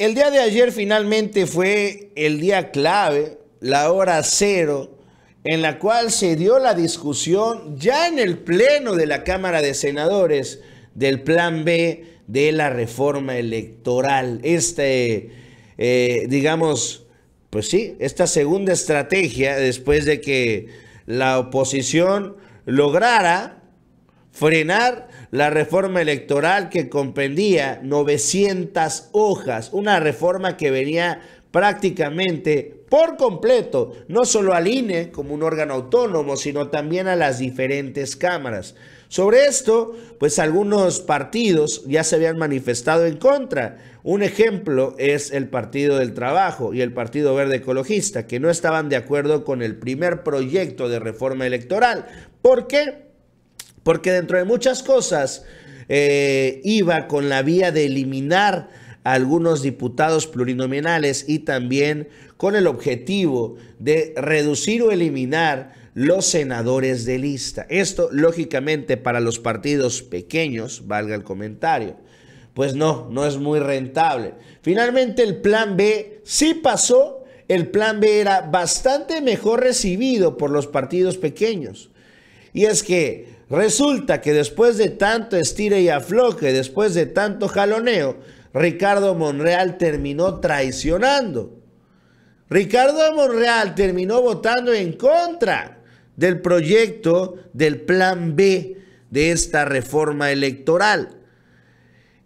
El día de ayer finalmente fue el día clave, la hora cero, en la cual se dio la discusión ya en el Pleno de la Cámara de Senadores del Plan B de la reforma electoral. Este, eh, digamos, pues sí, esta segunda estrategia después de que la oposición lograra frenar la reforma electoral que comprendía 900 hojas, una reforma que venía prácticamente por completo, no solo al INE como un órgano autónomo, sino también a las diferentes cámaras. Sobre esto, pues algunos partidos ya se habían manifestado en contra. Un ejemplo es el Partido del Trabajo y el Partido Verde Ecologista, que no estaban de acuerdo con el primer proyecto de reforma electoral. ¿Por qué? Porque dentro de muchas cosas eh, iba con la vía de eliminar a algunos diputados plurinominales y también con el objetivo de reducir o eliminar los senadores de lista. Esto, lógicamente, para los partidos pequeños, valga el comentario, pues no, no es muy rentable. Finalmente, el plan B sí pasó. El plan B era bastante mejor recibido por los partidos pequeños. Y es que Resulta que después de tanto estire y afloque, después de tanto jaloneo, Ricardo Monreal terminó traicionando. Ricardo Monreal terminó votando en contra del proyecto del plan B de esta reforma electoral.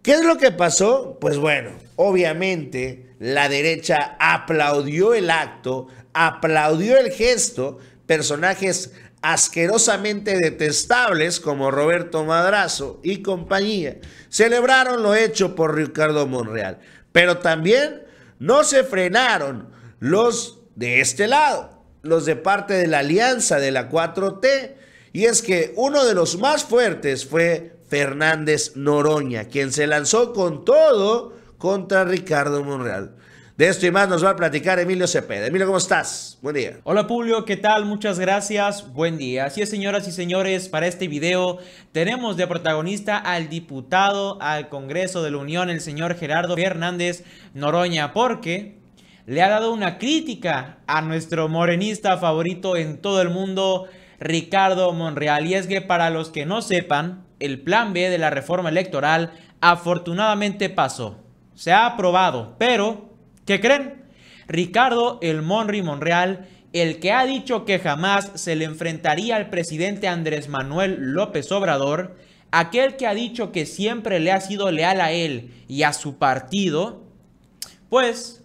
¿Qué es lo que pasó? Pues bueno, obviamente la derecha aplaudió el acto, aplaudió el gesto, personajes asquerosamente detestables como Roberto Madrazo y compañía, celebraron lo hecho por Ricardo Monreal. Pero también no se frenaron los de este lado, los de parte de la alianza de la 4T. Y es que uno de los más fuertes fue Fernández Noroña, quien se lanzó con todo contra Ricardo Monreal. De esto y más nos va a platicar Emilio Cepeda. Emilio, ¿cómo estás? Buen día. Hola Publio, ¿qué tal? Muchas gracias. Buen día. Así es, señoras y señores, para este video tenemos de protagonista al diputado al Congreso de la Unión, el señor Gerardo Fernández Noroña, porque le ha dado una crítica a nuestro morenista favorito en todo el mundo, Ricardo Monreal. Y es que para los que no sepan, el plan B de la reforma electoral afortunadamente pasó. Se ha aprobado, pero ¿Qué creen? Ricardo El Monri Monreal, el que ha dicho que jamás se le enfrentaría al presidente Andrés Manuel López Obrador, aquel que ha dicho que siempre le ha sido leal a él y a su partido, pues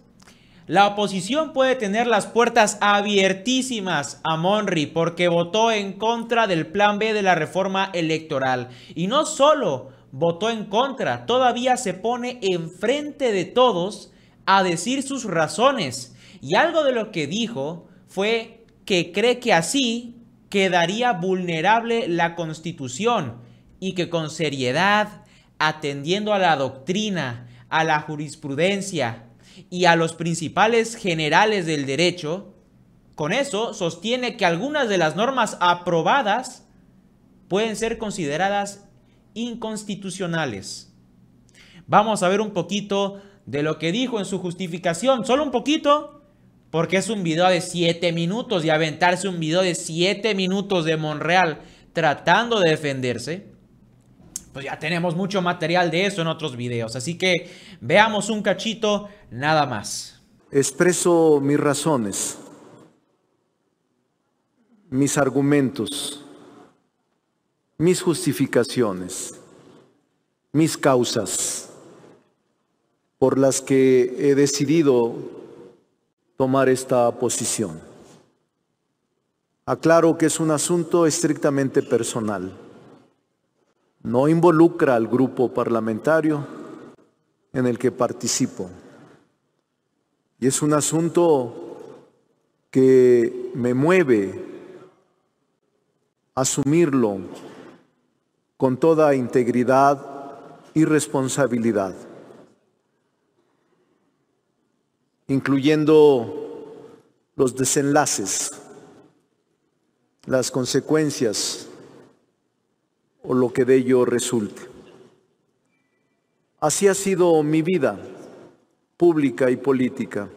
la oposición puede tener las puertas abiertísimas a Monri porque votó en contra del plan B de la reforma electoral. Y no solo votó en contra, todavía se pone enfrente de todos a decir sus razones. Y algo de lo que dijo fue que cree que así quedaría vulnerable la constitución y que con seriedad, atendiendo a la doctrina, a la jurisprudencia y a los principales generales del derecho, con eso sostiene que algunas de las normas aprobadas pueden ser consideradas inconstitucionales. Vamos a ver un poquito de lo que dijo en su justificación, solo un poquito, porque es un video de 7 minutos y aventarse un video de 7 minutos de Monreal tratando de defenderse, pues ya tenemos mucho material de eso en otros videos, así que veamos un cachito nada más. Expreso mis razones, mis argumentos, mis justificaciones, mis causas por las que he decidido tomar esta posición. Aclaro que es un asunto estrictamente personal. No involucra al grupo parlamentario en el que participo. Y es un asunto que me mueve asumirlo con toda integridad y responsabilidad. incluyendo los desenlaces, las consecuencias o lo que de ello resulte. Así ha sido mi vida pública y política.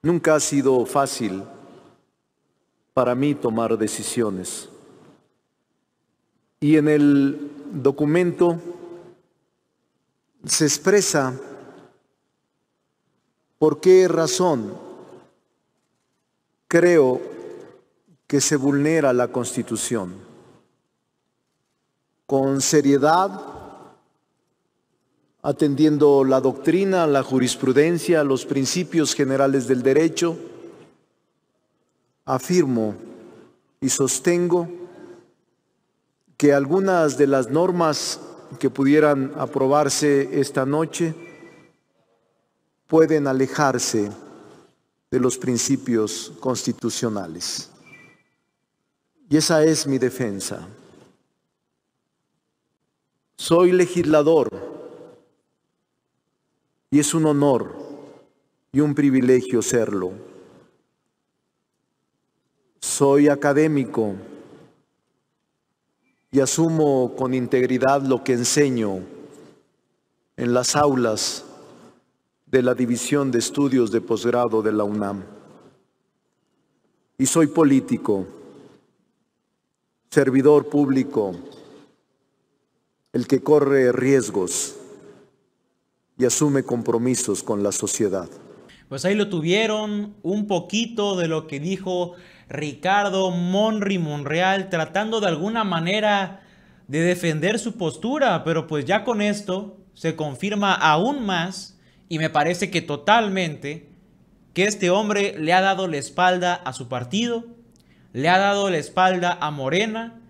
Nunca ha sido fácil para mí tomar decisiones. Y en el documento se expresa ¿Por qué razón creo que se vulnera la Constitución? Con seriedad, atendiendo la doctrina, la jurisprudencia, los principios generales del derecho, afirmo y sostengo que algunas de las normas que pudieran aprobarse esta noche pueden alejarse de los principios constitucionales. Y esa es mi defensa. Soy legislador y es un honor y un privilegio serlo. Soy académico y asumo con integridad lo que enseño en las aulas de la División de Estudios de Posgrado de la UNAM. Y soy político, servidor público, el que corre riesgos y asume compromisos con la sociedad. Pues ahí lo tuvieron, un poquito de lo que dijo Ricardo Monri Monreal, tratando de alguna manera de defender su postura, pero pues ya con esto se confirma aún más y me parece que totalmente que este hombre le ha dado la espalda a su partido, le ha dado la espalda a Morena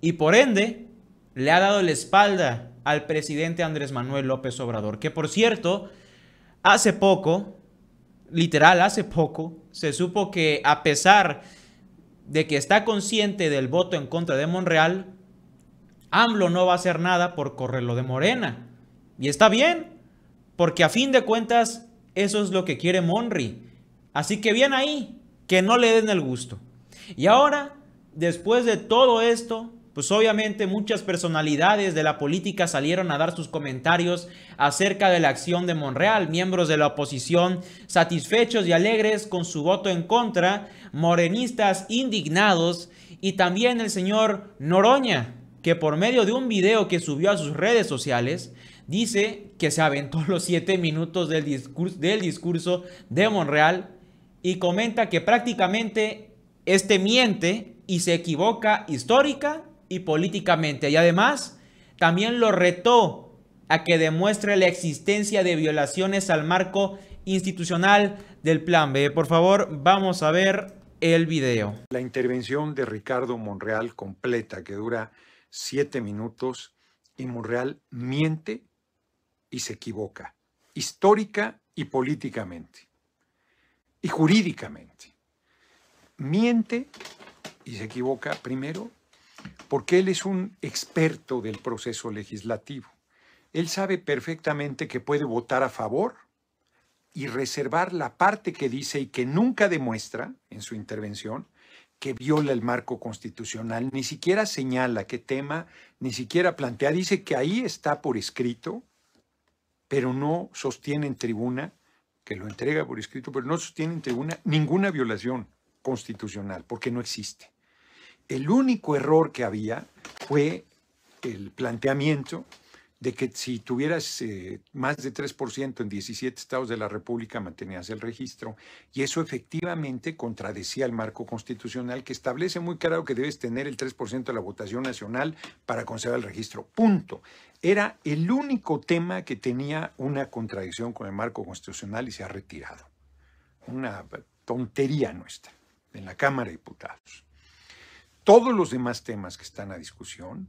y por ende le ha dado la espalda al presidente Andrés Manuel López Obrador, que por cierto, hace poco, literal hace poco, se supo que a pesar de que está consciente del voto en contra de Monreal, AMLO no va a hacer nada por correrlo de Morena. Y está bien, porque a fin de cuentas, eso es lo que quiere Monry. Así que bien ahí, que no le den el gusto. Y ahora, después de todo esto, pues obviamente muchas personalidades de la política salieron a dar sus comentarios acerca de la acción de Monreal. Miembros de la oposición satisfechos y alegres con su voto en contra, morenistas indignados y también el señor Noroña, que por medio de un video que subió a sus redes sociales, dice que se aventó los siete minutos del discurso, del discurso de Monreal y comenta que prácticamente este miente y se equivoca histórica y políticamente. Y además, también lo retó a que demuestre la existencia de violaciones al marco institucional del Plan B. Por favor, vamos a ver el video. La intervención de Ricardo Monreal completa, que dura siete minutos, y Monreal miente y se equivoca, histórica y políticamente, y jurídicamente. Miente y se equivoca primero porque él es un experto del proceso legislativo. Él sabe perfectamente que puede votar a favor y reservar la parte que dice y que nunca demuestra en su intervención que viola el marco constitucional, ni siquiera señala qué tema, ni siquiera plantea, dice que ahí está por escrito pero no sostienen tribuna, que lo entrega por escrito, pero no sostienen tribuna ninguna violación constitucional, porque no existe. El único error que había fue el planteamiento de que si tuvieras eh, más de 3% en 17 estados de la República mantenías el registro y eso efectivamente contradecía el marco constitucional que establece muy claro que debes tener el 3% de la votación nacional para conservar el registro. Punto. Era el único tema que tenía una contradicción con el marco constitucional y se ha retirado. Una tontería nuestra en la Cámara de Diputados. Todos los demás temas que están a discusión,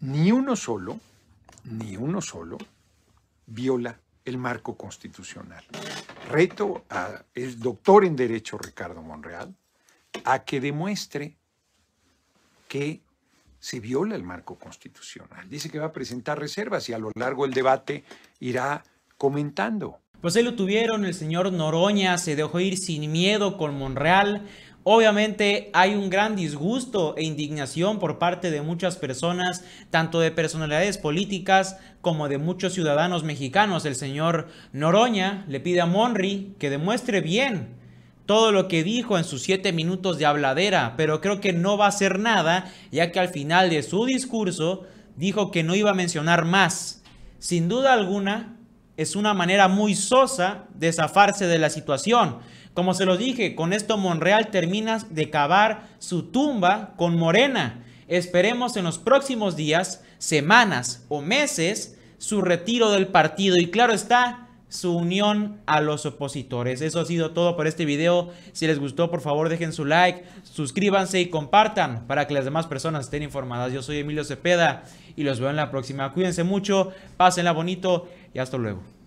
ni uno solo ni uno solo, viola el marco constitucional. Reto al doctor en Derecho Ricardo Monreal a que demuestre que se viola el marco constitucional. Dice que va a presentar reservas y a lo largo del debate irá comentando. Pues ahí lo tuvieron, el señor Noroña se dejó ir sin miedo con Monreal. Obviamente hay un gran disgusto e indignación por parte de muchas personas, tanto de personalidades políticas como de muchos ciudadanos mexicanos. El señor Noroña le pide a Monry que demuestre bien todo lo que dijo en sus siete minutos de habladera, pero creo que no va a hacer nada, ya que al final de su discurso dijo que no iba a mencionar más. Sin duda alguna, es una manera muy sosa de zafarse de la situación. Como se los dije, con esto Monreal termina de cavar su tumba con Morena. Esperemos en los próximos días, semanas o meses su retiro del partido y claro está, su unión a los opositores. Eso ha sido todo por este video. Si les gustó, por favor, dejen su like, suscríbanse y compartan para que las demás personas estén informadas. Yo soy Emilio Cepeda y los veo en la próxima. Cuídense mucho, pásenla bonito y hasta luego.